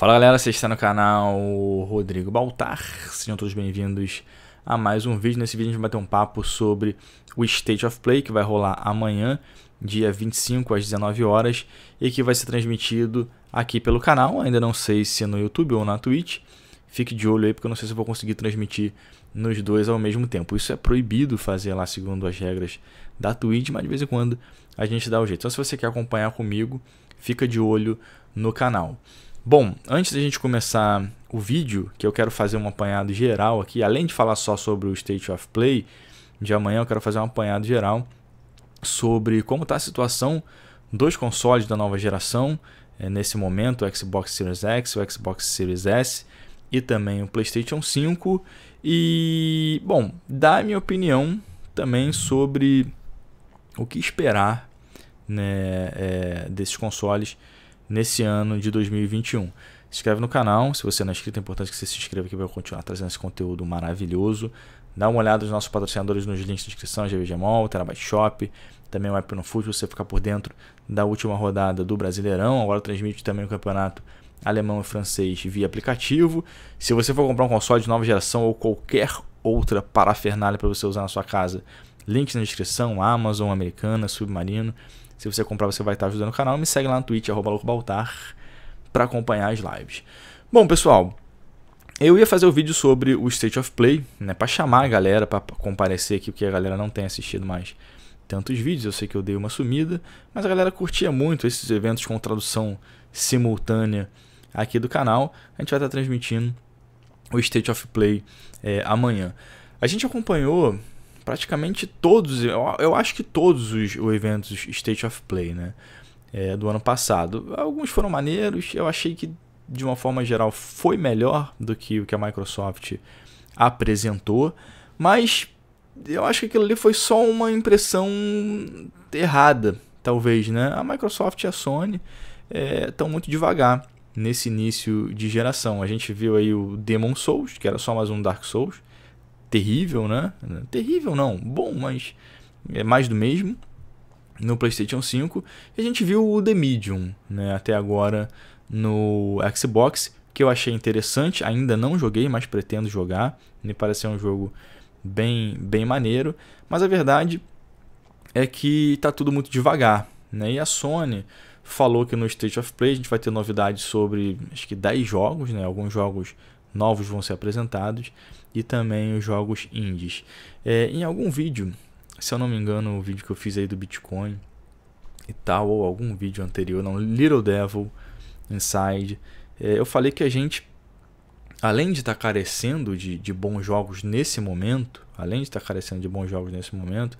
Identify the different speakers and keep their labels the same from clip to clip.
Speaker 1: Fala galera, você está no canal Rodrigo Baltar, sejam todos bem-vindos a mais um vídeo. Nesse vídeo a gente vai bater um papo sobre o State of Play que vai rolar amanhã, dia 25 às 19 horas e que vai ser transmitido aqui pelo canal, ainda não sei se no YouTube ou na Twitch. Fique de olho aí porque eu não sei se vou conseguir transmitir nos dois ao mesmo tempo. Isso é proibido fazer lá segundo as regras da Twitch, mas de vez em quando a gente dá o jeito. Então se você quer acompanhar comigo, fica de olho no canal. Bom, antes da gente começar o vídeo, que eu quero fazer um apanhado geral aqui, além de falar só sobre o State of Play de amanhã, eu quero fazer um apanhado geral sobre como está a situação dos consoles da nova geração, é, nesse momento, o Xbox Series X, o Xbox Series S e também o PlayStation 5. E, bom, dar minha opinião também sobre o que esperar né, é, desses consoles nesse ano de 2021. Se inscreve no canal, se você não é inscrito, é importante que você se inscreva aqui para eu continuar trazendo esse conteúdo maravilhoso. Dá uma olhada nos nossos patrocinadores nos links de inscrição, Mall, Terabyte Shop, também o App no Futebol, você ficar por dentro da última rodada do Brasileirão. Agora transmite também o campeonato alemão e francês via aplicativo. Se você for comprar um console de nova geração ou qualquer outra parafernália para você usar na sua casa, links na descrição, Amazon, Americana, Submarino. Se você comprar, você vai estar ajudando o canal. Me segue lá no Twitch, arroba loucobaltar, para acompanhar as lives. Bom, pessoal, eu ia fazer o um vídeo sobre o State of Play, né, para chamar a galera, para comparecer aqui, porque a galera não tem assistido mais tantos vídeos, eu sei que eu dei uma sumida, mas a galera curtia muito esses eventos com tradução simultânea aqui do canal. A gente vai estar transmitindo o State of Play é, amanhã. A gente acompanhou praticamente todos, eu, eu acho que todos os, os, eventos State of Play, né? É, do ano passado. Alguns foram maneiros, eu achei que de uma forma geral foi melhor do que o que a Microsoft apresentou, mas eu acho que aquilo ali foi só uma impressão errada, talvez, né? A Microsoft e a Sony estão é, muito devagar nesse início de geração. A gente viu aí o Demon Souls, que era só mais um Dark Souls, terrível, né? Terrível não, bom, mas é mais do mesmo no PlayStation 5. E a gente viu o The Medium, né, até agora no Xbox, que eu achei interessante, ainda não joguei, mas pretendo jogar. Me parece um jogo bem bem maneiro, mas a verdade é que tá tudo muito devagar, né? E a Sony falou que no State of Play a gente vai ter novidades sobre acho que 10 jogos, né? Alguns jogos novos vão ser apresentados e também os jogos indies. É, em algum vídeo, se eu não me engano, o vídeo que eu fiz aí do Bitcoin e tal, ou algum vídeo anterior, não, Little Devil Inside, é, eu falei que a gente, além de estar tá carecendo de, de bons jogos nesse momento, além de estar tá carecendo de bons jogos nesse momento,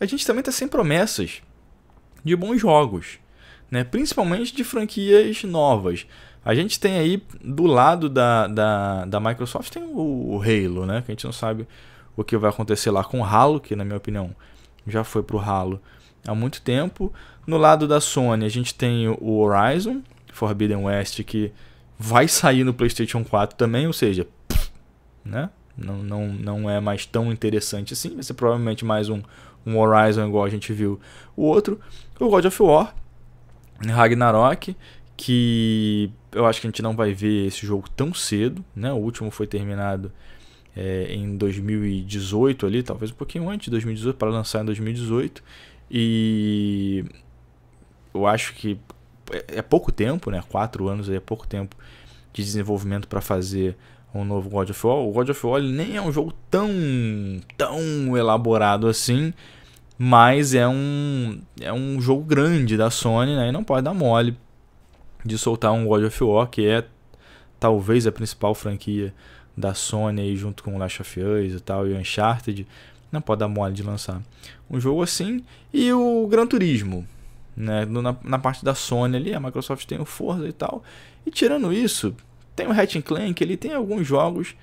Speaker 1: a gente também está sem promessas de bons jogos, né? principalmente de franquias novas. A gente tem aí do lado da, da, da Microsoft tem o, o Halo, né? Que a gente não sabe o que vai acontecer lá com o Halo, que na minha opinião já foi pro Halo há muito tempo. No lado da Sony, a gente tem o Horizon Forbidden West que vai sair no PlayStation 4 também, ou seja, né? Não, não, não é mais tão interessante assim. Vai ser provavelmente mais um, um Horizon igual a gente viu o outro. O God of War, Ragnarok, que eu acho que a gente não vai ver esse jogo tão cedo, né? O último foi terminado é, em 2018 ali, talvez um pouquinho antes de 2018 para lançar em 2018 e eu acho que é, é pouco tempo, né? Quatro anos aí é pouco tempo de desenvolvimento para fazer um novo God of War. O God of War nem é um jogo tão tão elaborado assim, mas é um é um jogo grande da Sony, né? E não pode dar mole de soltar um God of War, que é talvez a principal franquia da Sony aí, junto com Last of Us e tal, e Uncharted. Não pode dar mole de lançar um jogo assim. E o Gran Turismo. Né? Na, na parte da Sony ali, a Microsoft tem o Forza e tal. E tirando isso, tem o Hatch Clank, ele tem alguns jogos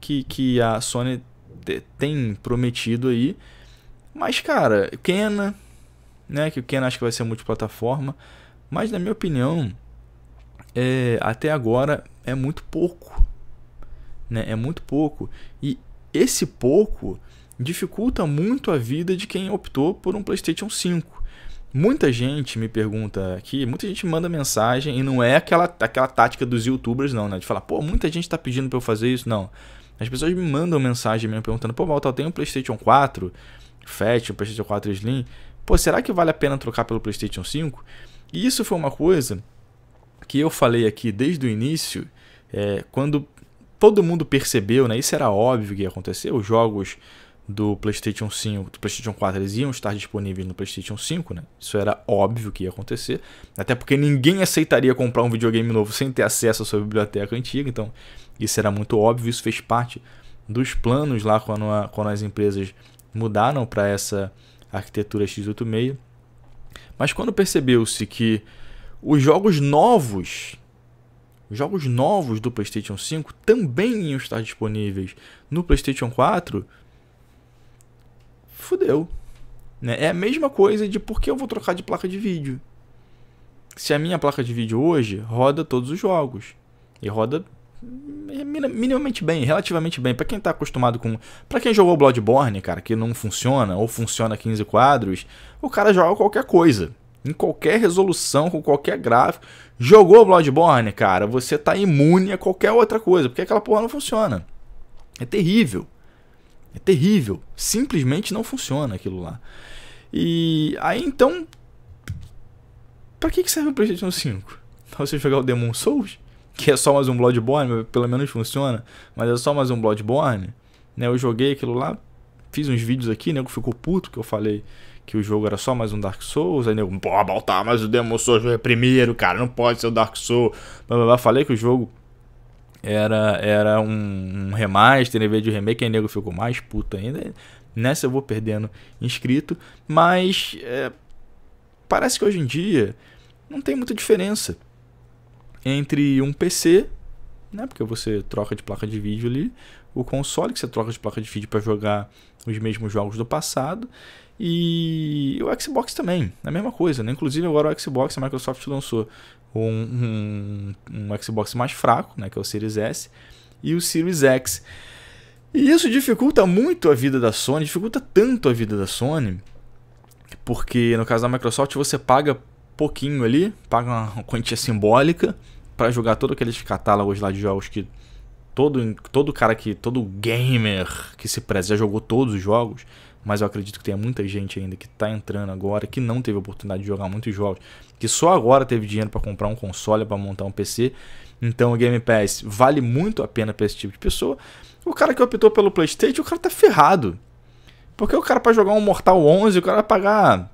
Speaker 1: que, que a Sony te, tem prometido aí. Mas, cara, Kena, né? Que o Kena acho que vai ser multiplataforma. Mas, na minha opinião, é, até agora é muito pouco. Né? É muito pouco. E esse pouco dificulta muito a vida de quem optou por um PlayStation 5. Muita gente me pergunta aqui, muita gente manda mensagem, e não é aquela, aquela tática dos youtubers, não, né? De falar, pô, muita gente tá pedindo pra eu fazer isso. Não. As pessoas me mandam mensagem mesmo perguntando, pô, Malta, eu tenho um PlayStation 4 Fat, um PlayStation 4 Slim. Pô, será que vale a pena trocar pelo PlayStation 5? E isso foi uma coisa que eu falei aqui desde o início, é, quando todo mundo percebeu, né, isso era óbvio que ia acontecer, os jogos do PlayStation 5, do PlayStation 4, eles iam estar disponíveis no PlayStation 5, né? Isso era óbvio que ia acontecer, até porque ninguém aceitaria comprar um videogame novo sem ter acesso à sua biblioteca antiga, então isso era muito óbvio, isso fez parte dos planos lá quando, a, quando as empresas mudaram para essa arquitetura x86. Mas quando percebeu-se que os jogos novos, os jogos novos do PlayStation 5 também iam estar disponíveis no PlayStation 4. Fudeu. Né? É a mesma coisa de por que eu vou trocar de placa de vídeo. Se a minha placa de vídeo hoje roda todos os jogos e roda minimamente bem, relativamente bem. Para quem tá acostumado com, para quem jogou Bloodborne, cara, que não funciona ou funciona 15 quadros, o cara joga qualquer coisa em qualquer resolução, com qualquer gráfico. Jogou Bloodborne, cara, você tá imune a qualquer outra coisa, porque aquela porra não funciona. É terrível. É terrível. Simplesmente não funciona aquilo lá. E aí então. Pra que, que serve o PlayStation 5? Pra você jogar o Demon Souls? Que é só mais um Bloodborne, pelo menos funciona. Mas é só mais um Bloodborne. Né, eu joguei aquilo lá, fiz uns vídeos aqui, né? Que ficou puto que eu falei que o jogo era só mais um Dark Souls, aí nego, pô, Baltar, tá, mas o Demon Souls é primeiro, cara, não pode ser o Dark Souls. Blá, blá, blá. Falei que o jogo era, era um, um remaster, em vez de remake, aí nego ficou mais puto ainda. Nessa eu vou perdendo inscrito, mas é, parece que hoje em dia não tem muita diferença entre um PC, né, porque você troca de placa de vídeo ali, o console que você troca de placa de vídeo para jogar os mesmos jogos do passado e o Xbox também, é a mesma coisa. Né? Inclusive agora o Xbox, a Microsoft lançou um, um, um Xbox mais fraco, né? que é o Series S, e o Series X. E isso dificulta muito a vida da Sony, dificulta tanto a vida da Sony, porque no caso da Microsoft você paga pouquinho ali, paga uma quantia simbólica para jogar todos aqueles catálogos lá de jogos que todo todo cara que todo gamer que se preza já jogou todos os jogos, mas eu acredito que tenha muita gente ainda que está entrando agora, que não teve oportunidade de jogar muitos jogos, que só agora teve dinheiro para comprar um console, para montar um PC. Então o Game Pass vale muito a pena para esse tipo de pessoa. O cara que optou pelo PlayStation, o cara tá ferrado. Porque o cara para jogar um Mortal 11, o cara vai pagar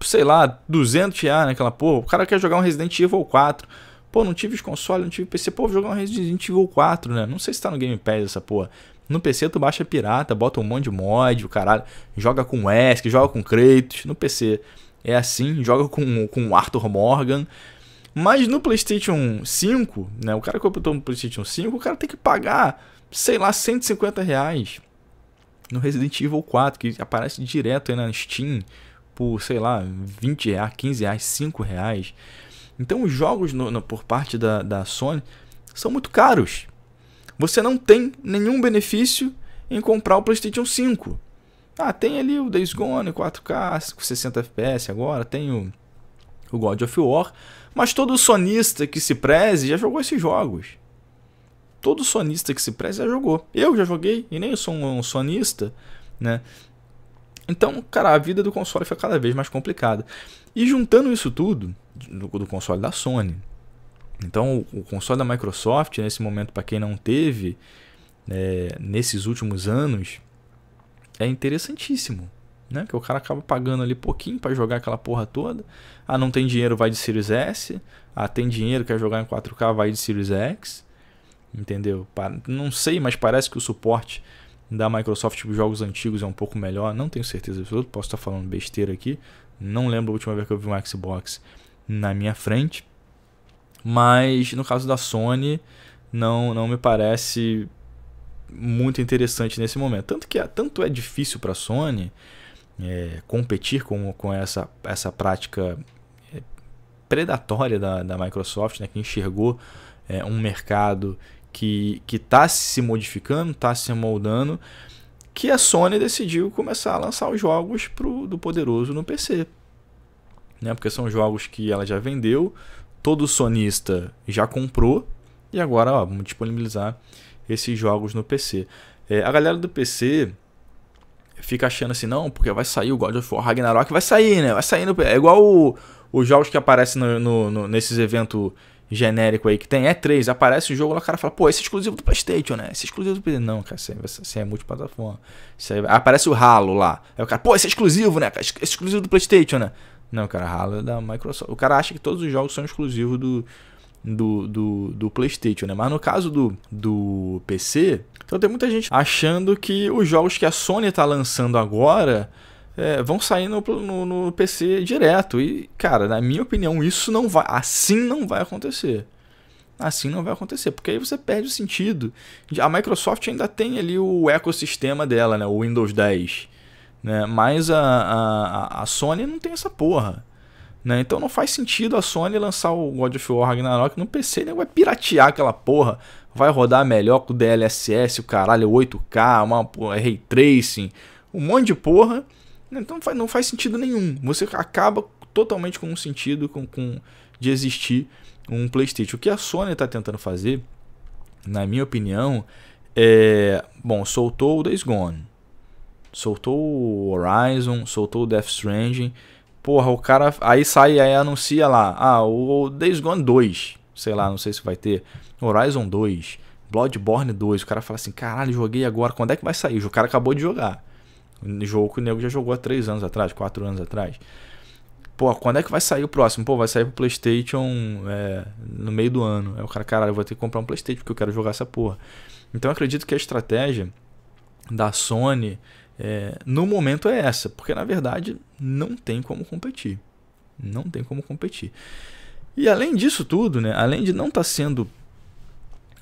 Speaker 1: sei lá, 200 reais naquela porra. O cara quer jogar um Resident Evil 4. Pô, não tive os consoles, não tive PC. Pô, vou jogar um Resident Evil 4, né? Não sei se tá no Game Pass essa porra. No PC tu baixa pirata, bota um monte de mod, o caralho, joga com ESC, joga com Kratos, no PC é assim, joga com, com Arthur Morgan. Mas no PlayStation 5, né, o cara que optou no PlayStation 5, o cara tem que pagar, sei lá, 150 reais no Resident Evil 4, que aparece direto aí na Steam por, sei lá, 20 reais, 15 reais, 5 reais. Então os jogos no, no, por parte da, da Sony são muito caros. Você não tem nenhum benefício em comprar o PlayStation 5. Ah, tem ali o Days Gone 4K, 60 FPS agora, tem o, o God of War, mas todo sonista que se preze já jogou esses jogos. Todo sonista que se preze já jogou. Eu já joguei e nem sou um sonista, né? Então, cara, a vida do console foi cada vez mais complicada. E juntando isso tudo, do, do console da Sony, então, o console da Microsoft, nesse momento, para quem não teve, é, nesses últimos anos, é interessantíssimo. Né? Que o cara acaba pagando ali pouquinho para jogar aquela porra toda. Ah, não tem dinheiro, vai de Series S. Ah, tem dinheiro, quer jogar em 4K, vai de Series X. Entendeu? Não sei, mas parece que o suporte da Microsoft para jogos antigos é um pouco melhor. Não tenho certeza absoluta, posso estar falando besteira aqui. Não lembro a última vez que eu vi um Xbox na minha frente. Mas no caso da Sony, não, não me parece muito interessante nesse momento. Tanto que tanto é difícil para a Sony é, competir com, com essa, essa prática é, predatória da, da Microsoft, né, que enxergou é, um mercado que está se modificando, está se moldando, que a Sony decidiu começar a lançar os jogos pro, do poderoso no PC. Né, porque são jogos que ela já vendeu todo sonista já comprou e agora ó, vamos disponibilizar esses jogos no PC. É, a galera do PC fica achando assim, não, porque vai sair o God of War Ragnarok, vai sair, né? Vai sair no É igual o, os jogos que aparecem no, no, no, nesses eventos genérico aí que tem, é 3, aparece o jogo lá, o cara fala, pô, esse é exclusivo do Playstation, né? Esse é exclusivo do Playstation. Não, cara, você é multiplataforma. aí, aparece o ralo lá. Aí o cara, pô, esse é exclusivo, né? Esse é exclusivo do Playstation, né? Não, cara, Halo é da Microsoft. O cara acha que todos os jogos são exclusivos do, do, do, do, PlayStation, né? Mas no caso do, do PC, então tem muita gente achando que os jogos que a Sony está lançando agora é, vão sair no, no, no, PC direto. E, cara, na minha opinião, isso não vai. Assim não vai acontecer. Assim não vai acontecer, porque aí você perde o sentido. A Microsoft ainda tem ali o ecossistema dela, né? O Windows 10. Né? Mas a, a, a Sony não tem essa porra. Né? Então não faz sentido a Sony lançar o God of War Ragnarok no PC, né? vai piratear aquela porra, vai rodar melhor com o DLSS, o caralho, 8K, é uma porra, é Ray Tracing, um monte de porra. Né? Então não faz, sentido nenhum. Você acaba totalmente com um sentido com, com de existir um PlayStation. O que a Sony está tentando fazer, na minha opinião, é. Bom, soltou o Days Gone. Soltou o Horizon, soltou o Death Stranding. Porra, o cara. Aí sai, aí anuncia lá. Ah, o Days Gone 2. Sei lá, não sei se vai ter. Horizon 2. Bloodborne 2. O cara fala assim: caralho, joguei agora. Quando é que vai sair? O cara acabou de jogar. Um jogo que o nego já jogou há 3 anos atrás, 4 anos atrás. Pô, quando é que vai sair o próximo? Pô, vai sair pro PlayStation é, no meio do ano. é o cara, caralho, eu vou ter que comprar um PlayStation porque eu quero jogar essa porra. Então eu acredito que a estratégia da Sony é, no momento é essa, porque na verdade não tem como competir. Não tem como competir. E além disso tudo, né, além de não estar tá sendo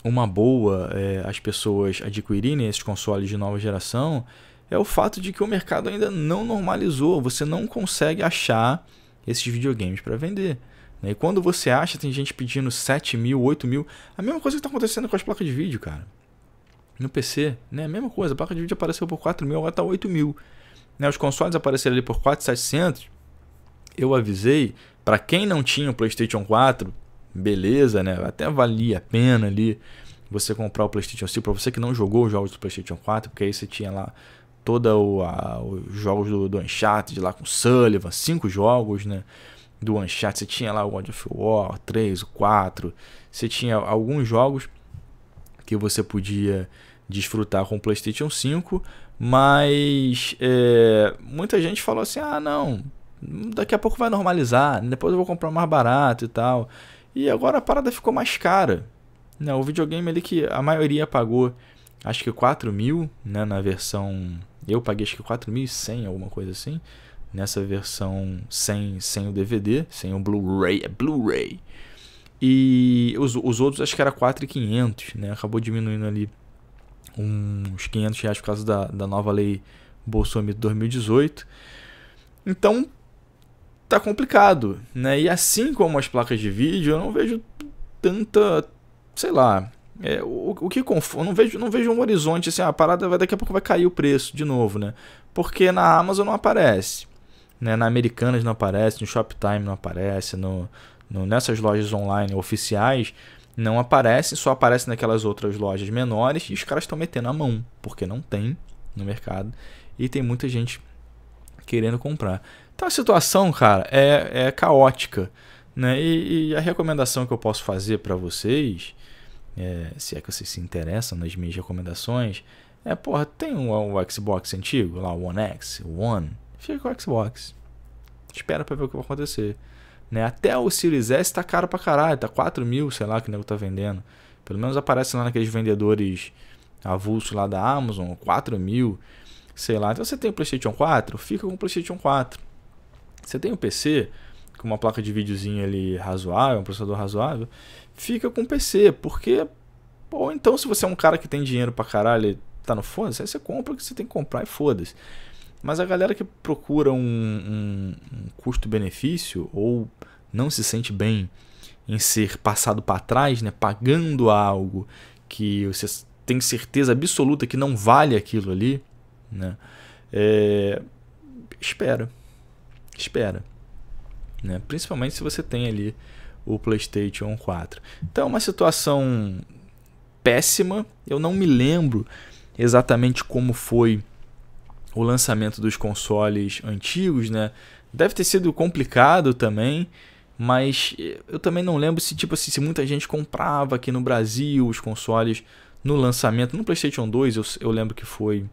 Speaker 1: uma boa é, as pessoas adquirirem esses consoles de nova geração, é o fato de que o mercado ainda não normalizou. Você não consegue achar esses videogames para vender. Né? E quando você acha, tem gente pedindo 7 mil, 8 mil. A mesma coisa que está acontecendo com as placas de vídeo, cara no PC, né? A mesma coisa, a placa de vídeo apareceu por 4 mil, agora está 8 mil. Né? Os consoles apareceram ali por 4,700. Eu avisei, para quem não tinha o PlayStation 4, beleza, né? Até valia a pena ali você comprar o PlayStation 5. Para você que não jogou os jogos do PlayStation 4, porque aí você tinha lá toda o, a, os jogos do, do Uncharted lá com Sullivan, cinco jogos, né? Do Uncharted, você tinha lá o God of War 3, o 4, você tinha alguns jogos que você podia desfrutar com o PlayStation 5, mas é, muita gente falou assim: ah, não, daqui a pouco vai normalizar, depois eu vou comprar mais barato e tal. E agora a parada ficou mais cara. Né? O videogame ali que a maioria pagou, acho que 4 mil, né, na versão. Eu paguei acho que 4.100, alguma coisa assim. Nessa versão sem, sem o DVD, sem o Blu-ray. É Blu-ray. E os, os outros acho que era 4,500, né? Acabou diminuindo ali uns 500 reais por causa da, da nova lei Bolsonaro de 2018. Então tá complicado, né? E assim como as placas de vídeo, eu não vejo tanta, sei lá, é, o, o que confunde, não vejo, não vejo um horizonte assim, ah, a parada vai daqui a pouco vai cair o preço de novo, né? Porque na Amazon não aparece, né? Na Americanas não aparece, no Shoptime não aparece, no nessas lojas online oficiais, não aparece, só aparece naquelas outras lojas menores e os caras estão metendo a mão, porque não tem no mercado e tem muita gente querendo comprar. Então a situação, cara, é, é caótica. Né? E, e a recomendação que eu posso fazer para vocês, é, se é que vocês se interessam nas minhas recomendações, é, porra, tem um, um Xbox antigo, lá, o One X, One, fica com o Xbox. Espera para ver o que vai acontecer. Né? Até o Series S tá caro pra caralho, tá 4 mil, sei lá, que o nego tá vendendo. Pelo menos aparece lá naqueles vendedores avulso lá da Amazon, 4 mil, sei lá. Então você tem o PlayStation 4, fica com o PlayStation 4. Você tem o PC, com uma placa de videozinho ali razoável, um processador razoável, fica com o PC, porque. Ou então, se você é um cara que tem dinheiro pra caralho e tá no foda, aí você compra o que você tem que comprar e foda-se. Mas a galera que procura um, um, um custo-benefício ou não se sente bem em ser passado para trás, né, pagando algo que você tem certeza absoluta que não vale aquilo ali, né, é, espera, espera, né, principalmente se você tem ali o PlayStation 4. Então é uma situação péssima. Eu não me lembro exatamente como foi o lançamento dos consoles antigos, né? Deve ter sido complicado também, mas eu também não lembro se tipo assim, se muita gente comprava aqui no Brasil os consoles no lançamento no PlayStation 2, eu, eu lembro que foi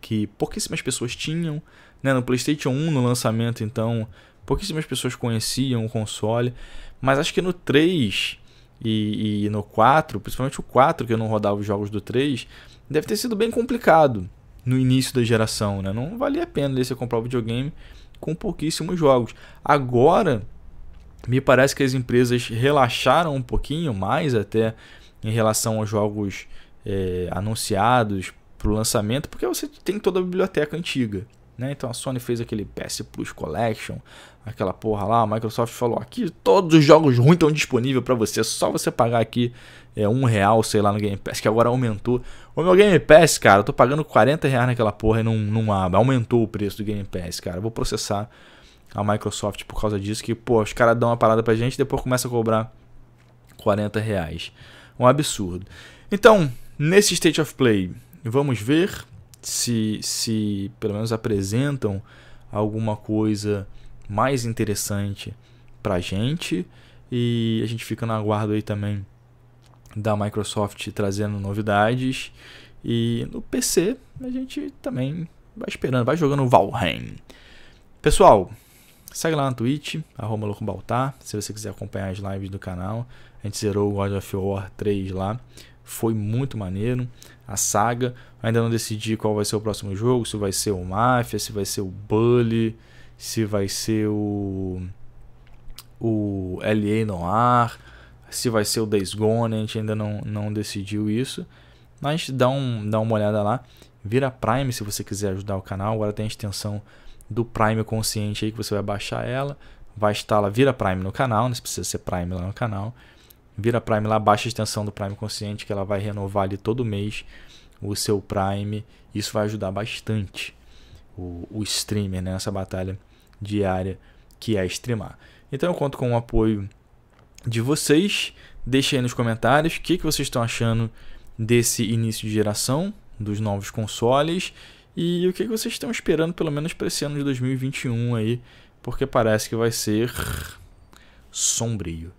Speaker 1: que pouquíssimas pessoas tinham, né, no PlayStation 1 no lançamento, então pouquíssimas pessoas conheciam o console, mas acho que no 3 e, e no 4, principalmente o 4 que eu não rodava os jogos do 3, deve ter sido bem complicado no início da geração, né? Não valia a pena você comprar um videogame com pouquíssimos jogos. Agora, me parece que as empresas relaxaram um pouquinho mais até em relação aos jogos é, anunciados para o lançamento, porque você tem toda a biblioteca antiga. Né? Então a Sony fez aquele PS Plus Collection, aquela porra lá, a Microsoft falou aqui, todos os jogos ruins estão disponíveis para você, é só você pagar aqui é, um real, sei lá, no Game Pass, que agora aumentou. O meu Game Pass, cara, eu tô pagando 40 reais naquela porra e não, não abre. Aumentou o preço do Game Pass, cara. Eu vou processar a Microsoft por causa disso, que, pô, os caras dão uma parada pra gente e depois começa a cobrar 40 reais. Um absurdo. Então, nesse State of Play, vamos ver se, se pelo menos apresentam alguma coisa mais interessante pra gente. E a gente fica no aguardo aí também da Microsoft trazendo novidades. E no PC a gente também vai esperando, vai jogando Valheim. Pessoal, segue lá na Twitch, arroba Baltar, se você quiser acompanhar as lives do canal. A gente zerou o God of War 3 lá, foi muito maneiro. A saga, ainda não decidi qual vai ser o próximo jogo, se vai ser o Mafia, se vai ser o Bully, se vai ser o o LA Noir se vai ser o Days Gone, a gente ainda não, não decidiu isso. Mas dá, um, dá uma olhada lá. Vira Prime se você quiser ajudar o canal. Agora tem a extensão do Prime Consciente aí que você vai baixar ela. Vai estar lá, vira Prime no canal, não precisa ser Prime lá no canal. Vira Prime lá, baixa a extensão do Prime Consciente que ela vai renovar ali todo mês o seu Prime. Isso vai ajudar bastante o, o streamer né, nessa né? batalha diária que é streamar. Então eu conto com o apoio de vocês. Deixe aí nos comentários o que, que vocês estão achando desse início de geração dos novos consoles e o que, que vocês estão esperando, pelo menos para esse ano de 2021 aí, porque parece que vai ser sombrio.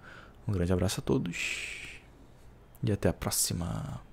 Speaker 1: Um grande abraço a todos e até a próxima.